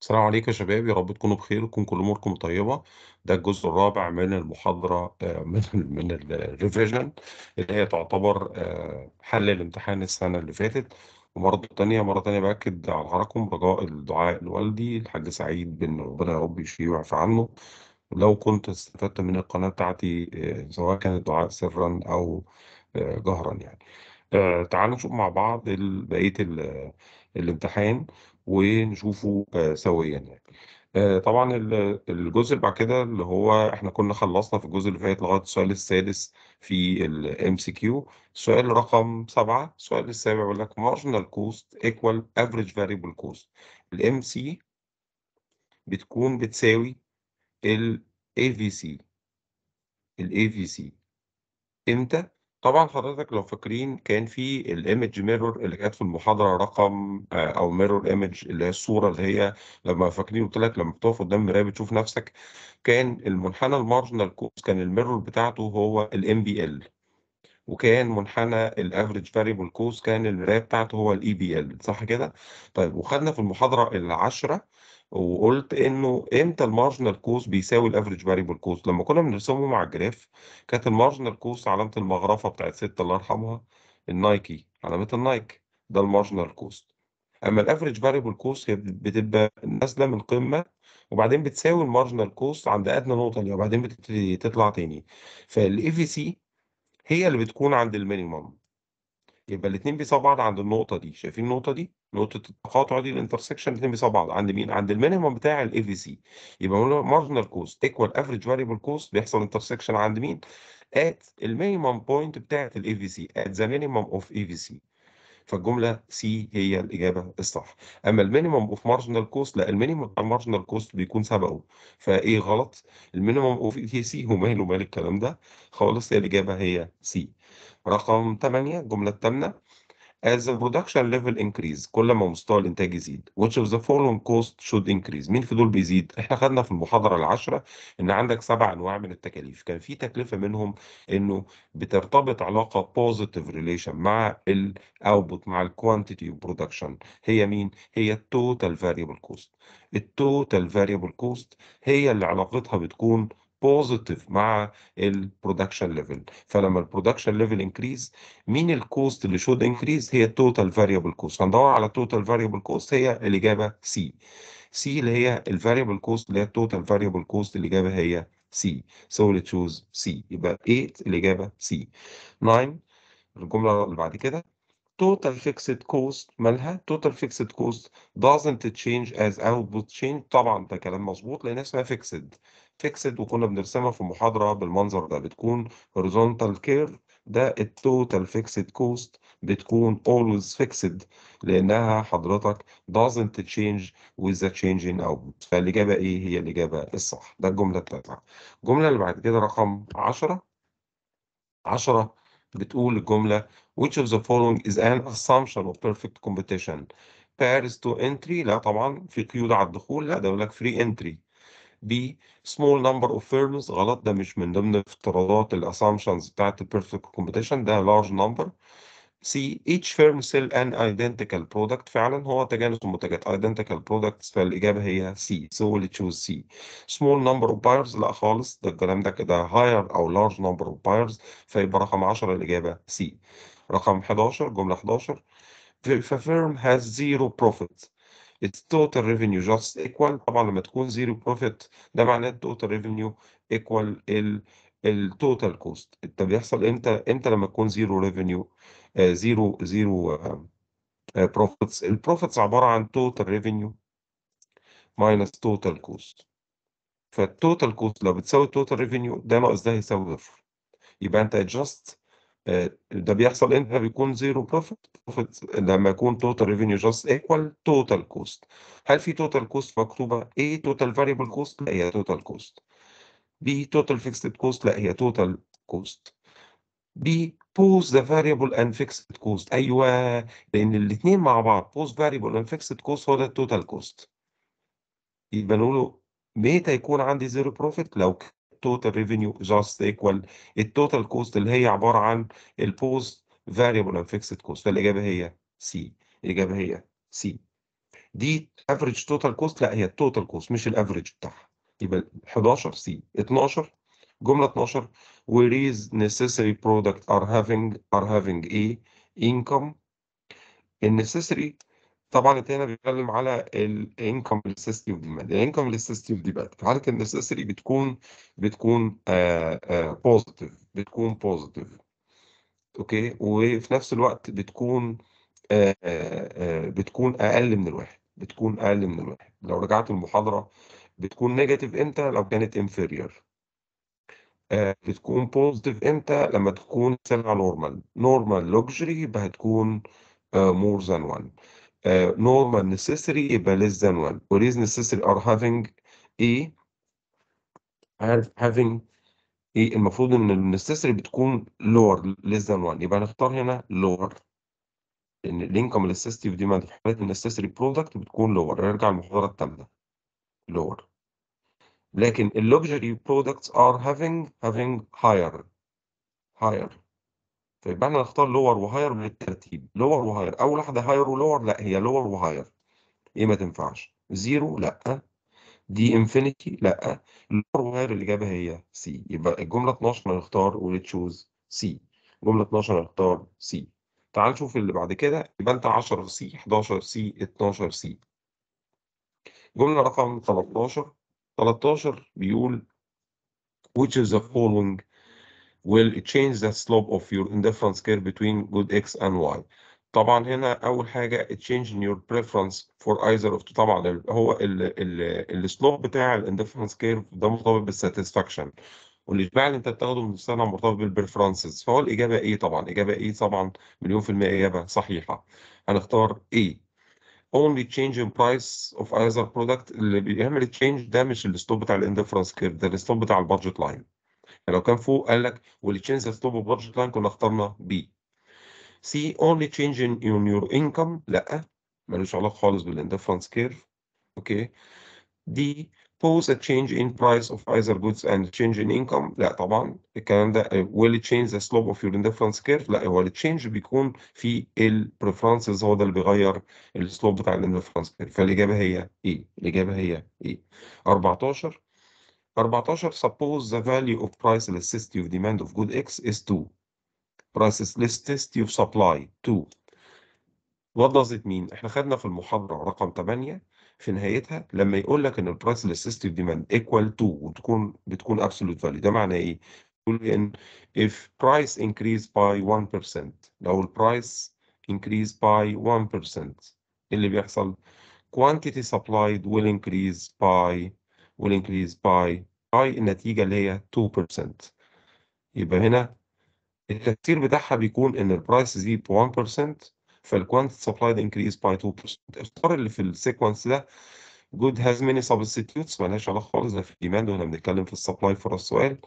السلام عليكم يا شباب يا رب تكونوا بخير وتكون كل اموركم طيبه ده الجزء الرابع من المحاضره آه، من من الريفيجن اللي هي تعتبر آه، حل الامتحان السنه اللي فاتت ومره ثانيه مره ثانيه باكد على حضراتكم رجاء الدعاء لوالدي الحاج سعيد بن ربنا يا رب يشفيه ويعفى عنه لو كنت استفدت من القناه بتاعتي آه، سواء كان الدعاء سرا او جهرا يعني تعالوا نشوف مع بعض بقيه الامتحان ونشوفه آه، سويا يعني. آه، طبعًا الجزء اللي بعد كده اللي هو إحنا كنا خلّصنا في الجزء اللي فات لغاية السؤال السادس في الام سي كيو سؤال رقم سبعه السؤال السابع بيقول لك marginal cost equal average variable cost سي بتكون بتساوي الاي الاي في سي في سي إمتى؟ طبعًا حضرتك لو فاكرين كان في الايمج mirror اللي كانت في المحاضرة رقم آه، أو mirror image اللي هي الصورة اللي هي لمّا فاكرين قُلت لك لمّا بتقف قدّام المراية بتشوف نَفْسك، كان المنحنى المارجنال cost كان الميرور بتاعته هو ال وكان منحنى الافريج فاريبل كوس كان البدايه بتاعته هو الاي بي ال e صح كده؟ طيب وخدنا في المحاضره العاشره وقلت انه امتى المارجنال كوس بيساوي الافريج فاريبل كوس؟ لما كنا بنرسمهم على الجراف كانت المارجنال كوس علامه المغرفه بتاعت ست الله يرحمها النايكي علامه النايك ده المارجنال كوست اما الافريج فاريبل كوس هي بتبقى نازله من قمه وبعدين بتساوي المارجنال كوست عند ادنى نقطه وبعدين يعني وبعدين تطلع تاني فالاي في سي هي اللي بتكون عند المينيمم يبقى الاثنين بيساوي بعض عند النقطه دي شايفين النقطه دي نقطه التقاطع دي الانترسكشن الاثنين بيساوي بعض عند مين عند المينيمم بتاع الاي في سي يبقى مارجنال كوست ايكوال افريج فاريبل كوست بيحصل انترسكشن عند مين ات المينيمم بوينت بتاعه الاي في سي ات ذا مينيمم اوف اي في سي فالجمله سي هي الاجابه الصح اما المينيمم اوف مارجنال كوست لا المينيمم اوف مارجنال كوست بيكون سبقه فايه غلط المينيمم اوف هي سي وماله مال الكلام ده خالص هي الاجابه هي سي رقم 8 الجمله الثامنه As the production level increase كل ما مستوى الإنتاج يزيد which of the following cost should increase مين في دول بيزيد؟ إحنا خدنا في المحاضرة العاشرة إن عندك سبع أنواع من التكاليف كان في تكلفة منهم إنه بترتبط علاقة positive relation مع الأوتبوت مع الكوانتيتي برودكشن هي مين؟ هي التوتال فاريبل كوست التوتال variable كوست هي اللي علاقتها بتكون بوزيتيف مع البرودكشن ليفل فلما البرودكشن ليفل انكريز مين الكوست اللي شود انكريز هي التوتال فاريبل كوست هندور على التوتال فاريبل كوست هي الاجابه سي سي اللي هي الفاريبل كوست اللي هي التوتال فاريبل كوست الاجابه هي سي سو تشوز سي يبقى 8 الاجابه سي 9 الجمله اللي بعد كده total fixed cost مالها total fixed cost doesn't change as output change طبعا ده كلام مظبوط لان اسمها fixed fixed وكنا بنرسمها في محاضرة بالمنظر ده بتكون horizontal curve ده التوتال فيكسد كوست بتكون always فيكسد لانها حضرتك doesn't change with the change in output فالاجابه ايه هي الاجابه الصح ده الجمله الثالثه الجمله اللي بعد كده رقم 10 10 بتقول الجملة which of the following is an assumption of perfect competition pairs to entry لا طبعا في قيود على الدخول لا ده بيقول لك free entry B small number of firms غلط ده مش من ضمن افتراضات الاسامبشنز بتاعت perfect competition ده large number سي each firm sell an identical product فعلا هو تجانس المنتجات identical products فالإجابة هي سي so we'll choose C small number of buyers لا خالص ده الكلام ده كده higher أو large number of buyers فيبقى رقم 10 الإجابة C رقم 11 جملة 11 if a firm has zero profit its total revenue just equal طبعا لما تكون zero profit ده معناه total revenue equal ال التوتال كوست انت بيحصل امتى امتى لما تكون زيرو ريفينيو زيرو زيرو بروفيتس البروفيتس عباره عن توتال ريفينيو ماينس توتال كوست فالتوتال كوست لو بتساوي التوتال ريفينيو ده ناقص ده يساوي صفر يبقى انت ادجست آه، ده بيحصل امتى بيكون زيرو بروفيت بروفيت لما يكون توتال ريفينيو جاست ايكوال توتال كوست هل في توتال كوست مكتوبه ايه توتال فاريبل كوست لا هي توتال كوست B total fixed cost لا هي total cost B pose the variable and fixed cost ايوه لان الاثنين مع بعض pose variable and fixed cost هو ده التوتال cost يبقى نقول له متى يكون عندي zero profit لو total revenue just equal التوتال cost اللي هي عباره عن pose variable and fixed cost فالاجابه هي C الاجابه هي C دي average total cost لا هي total cost مش average بتاعها يبقى 11 سي 12 جملة 12 وريز نيسيسري برودكت ار هافينج ار هافينج اي انكم النيسيسري طبعا انت هنا بيتكلم على الانكم للسيستيف ديماند الانكم السيستم ديماند في حاله النيسيسري بتكون بتكون بوزيتيف آه، آه، بتكون بوزيتيف اوكي وفي نفس الوقت بتكون آه، بتكون اقل من الواحد بتكون اقل من الواحد لو رجعت المحاضره بتكون نيجاتيف امتى لو كانت انفيريور آه، بتكون بوزيتيف امتى لما تكون سلعه نورمال نورمال لوكسري يبقى هتكون مور ذان 1 نورمال نيسيسري يبقى ليس ذان 1 وليز نيسيسري ار هافينج ايه هافينج ايه المفروض ان النيسيسري بتكون لور ليس ذان 1 يبقى هنختار هنا لور ان الانكم دي ما في حالات النيسيسري برودكت بتكون لور نرجع للمحاضره الثامنه لور لكن اللوجري برودكتس ار هافينج هافينج هاير هاير فيبقى احنا نختار لور وهاير بالترتيب لور وهاير اول واحده هاير ولور لا هي لور وهاير ايه ما تنفعش زيرو لا دي انفينيتي لا لور وهاير الاجابه هي سي يبقى الجمله 12 هنختار وتشوز سي جمله 12 هنختار سي تعال نشوف اللي بعد كده يبقى انت 10 سي 11 سي 12 سي جمله رقم 13 13 بيقول which is the following will change the slope of your indifference curve between good x and y طبعا هنا اول حاجه change in your preference for either of طبعا هو السلوب بتاع الاندفرنس كيرف ده مرتبط بالساتسفاكشن والاجماع اللي انت بتاخده من السنه مرتبط بالبريفرنسز فهو الاجابه ايه طبعا اجابه ايه طبعا مليون في الميه اجابه صحيحه هنختار ايه only change in price of either product اللي بيعمل change ده مش الستوب بتاع الاند فرانس كيرف ده الستوب بتاع البادجت لاين يعني لو كان فوق قال لك واللي change the ستوب of budget line كنا اخترنا B C only change in your income لا ملوش علاقه خالص بالاندفرنس كيرف اوكي دي pose a change in price of either goods and change in income لا طبعا الكلام ده will it change the slope of your indifference curve لا هو change بيكون في ال preferences هو ده اللي بيغير slope بتاع ال indifference curve فالاجابه هي ايه الاجابه هي ايه 14 14 suppose the value of price elasticity of demand of good x is 2 price elasticity of supply 2 وضّزت مين؟ إحنا خدنا في المحاضرة رقم 8 في نهايتها لمّا يقول لك إن البرايس elasticity of demand equal to وتكون بتكون absolute value ده معناه إيه؟ يقول إن if price increase by 1% لو البرايس increase by 1% إيه اللي بيحصل؟ quantity supplied will increase by will increase by by النتيجة اللي هي 2% يبقى هنا التفسير بتاعها بيكون إن البرايس زيد 1% فالكوانت سبلايد increase by 2% اختار اللي في السيكونس ده good has many substitutes مالهاش علاقة خالص ده في الديماند واحنا بنتكلم في السبلاي فور السؤال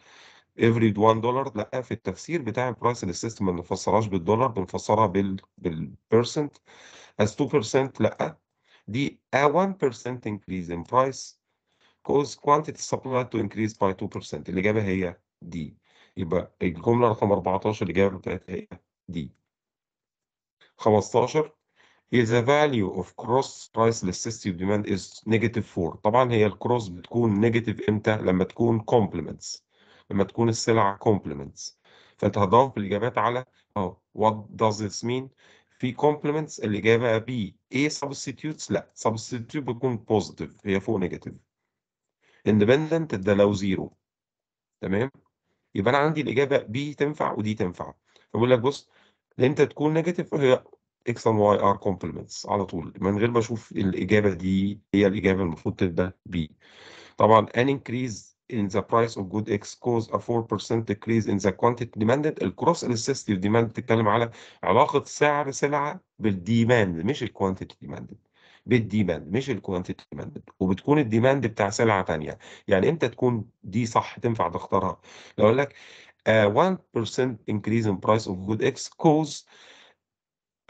every 1 دولار لا في التفسير بتاع البرايس للسيستم ما بنفسرهاش بالدولار بنفسرها بال بالبرسنت as 2% لا دي a 1% increase in price cause quantity supply to increase by 2% الإجابة هي دي يبقى الجملة رقم 14 الإجابة بتاعتها هي دي 15 is the value of cross price elasticity demand is negative 4 طبعا هي الكروس بتكون نيجاتيف امتى لما تكون complements لما تكون السلع complements فانت هتضاف الاجابات على اه what does this mean في complements الاجابه بي ايه substitutes لا سبستيتوت بتكون بوزيتيف هي فوق نيجاتيف اندبندنت ده لو زيرو تمام يبقى انا عندي الاجابه بي تنفع ودي تنفع فبقول لك بص امتى تكون نيجاتيف هي اكس اند واي ار كومبلمنتس على طول من غير ما اشوف الاجابه دي هي الاجابه المفروض تبدا بي طبعا an increase in the price of good X cause a 4% decrease in the quantity demanded الكروس السيستيف ديماند بتتكلم على علاقه سعر سلعه بالديماند مش الكوانتيتي ديماندد بالديماند مش الكوانتيتي ديماندد وبتكون الديماند بتاع سلعه ثانيه يعني امتى تكون دي صح تنفع تختارها لو اقول لك uh, 1% increase in price of good X cause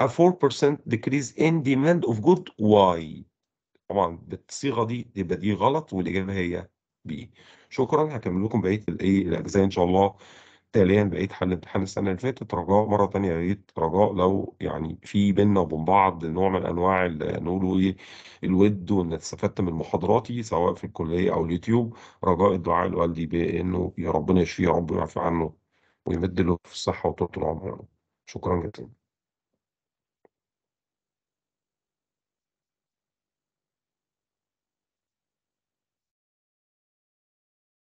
a 4% decrease in demand of good why طبعا بالصيغه دي يبقى دي غلط والاجابه هي بي شكرا هكمل لكم بقيه الايه الاجزاء ان شاء الله تاليا بقيه حل امتحان السنه اللي فاتت رجاء مره ثانيه يا ريت رجاء لو يعني في بينا وبين بعض نوع من انواع نقولوا ايه الود وان استفدت من محاضراتي سواء في الكليه او اليوتيوب رجاء الدعاء لوالدي بانه يا ربنا يشفيه يا رب ويعفي عنه ويمد له في الصحه وطول العمر شكرا جزيلا